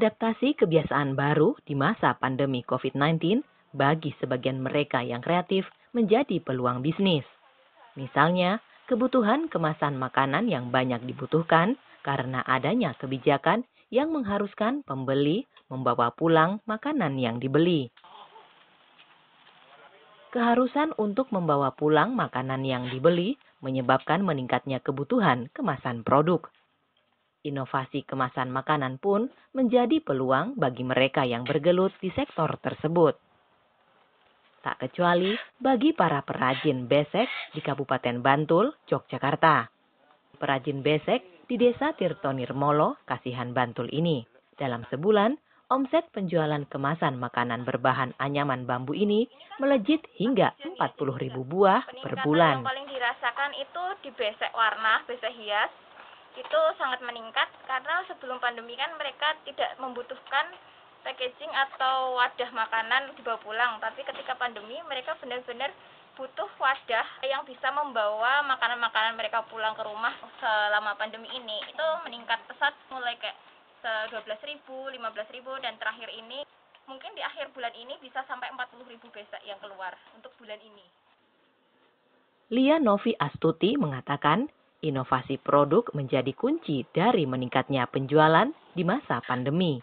adaptasi kebiasaan baru di masa pandemi COVID-19 bagi sebagian mereka yang kreatif menjadi peluang bisnis. Misalnya, kebutuhan kemasan makanan yang banyak dibutuhkan karena adanya kebijakan yang mengharuskan pembeli membawa pulang makanan yang dibeli. Keharusan untuk membawa pulang makanan yang dibeli menyebabkan meningkatnya kebutuhan kemasan produk. Inovasi kemasan makanan pun menjadi peluang bagi mereka yang bergelut di sektor tersebut. Tak kecuali bagi para perajin besek di Kabupaten Bantul, Yogyakarta. Perajin besek di Desa Tirtonirmolo, Kasihan Bantul ini. Dalam sebulan, omset penjualan kemasan makanan berbahan anyaman bambu ini melejit hingga 40 ribu buah per bulan. Yang paling dirasakan itu di besek warna, besek hias, itu sangat meningkat karena sebelum pandemi kan mereka tidak membutuhkan packaging atau wadah makanan dibawa pulang tapi ketika pandemi mereka benar-benar butuh wadah yang bisa membawa makanan-makanan mereka pulang ke rumah selama pandemi ini itu meningkat pesat mulai kayak 12 ribu, 15 ribu dan terakhir ini mungkin di akhir bulan ini bisa sampai 40 ribu besek yang keluar untuk bulan ini. Lia Novi Astuti mengatakan inovasi produk menjadi kunci dari meningkatnya penjualan di masa pandemi.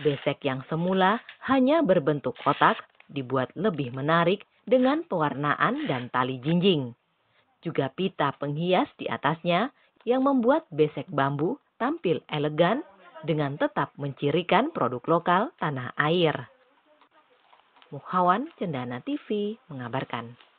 Besek yang semula hanya berbentuk kotak dibuat lebih menarik dengan pewarnaan dan tali jinjing. Juga pita penghias di atasnya yang membuat besek bambu tampil elegan dengan tetap mencirikan produk lokal tanah air. Mukhawan Cendana TV mengabarkan.